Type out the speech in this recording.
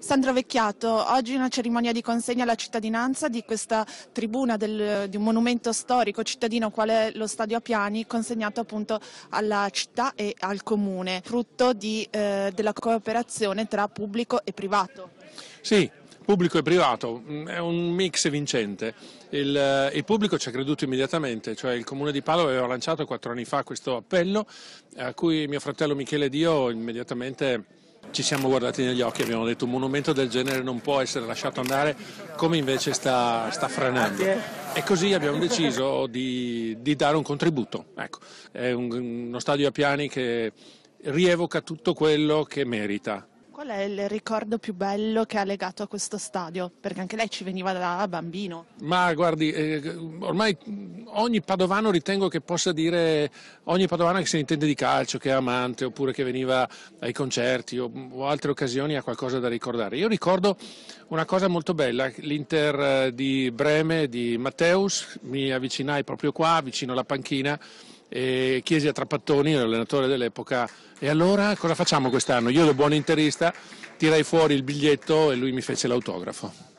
Sandro Vecchiato, oggi una cerimonia di consegna alla cittadinanza di questa tribuna del, di un monumento storico cittadino quale è lo Stadio Apiani, consegnato appunto alla città e al comune, frutto di, eh, della cooperazione tra pubblico e privato. Sì, pubblico e privato, mm, è un mix vincente. Il, eh, il, pubblico ci ha creduto immediatamente, cioè il comune di Palo aveva lanciato quattro anni fa questo appello a cui mio fratello Michele Dio immediatamente ci siamo guardati negli occhi e abbiamo detto un monumento del genere non può essere lasciato andare come invece sta, sta franando. E così abbiamo deciso di, di dare un contributo. Ecco, è un, uno stadio a piani che rievoca tutto quello che merita. Qual è il ricordo più bello che ha legato a questo stadio? Perché anche lei ci veniva da bambino. Ma guardi, eh, ormai ogni padovano ritengo che possa dire, ogni padovano che si intende di calcio, che è amante oppure che veniva ai concerti o, o altre occasioni ha qualcosa da ricordare. Io ricordo una cosa molto bella, l'Inter eh, di Breme di Matteus, mi avvicinai proprio qua, vicino alla panchina e chiesi a Trapattoni, l'allenatore dell'epoca, e allora cosa facciamo quest'anno? Io da buon interista tirai fuori il biglietto e lui mi fece l'autografo.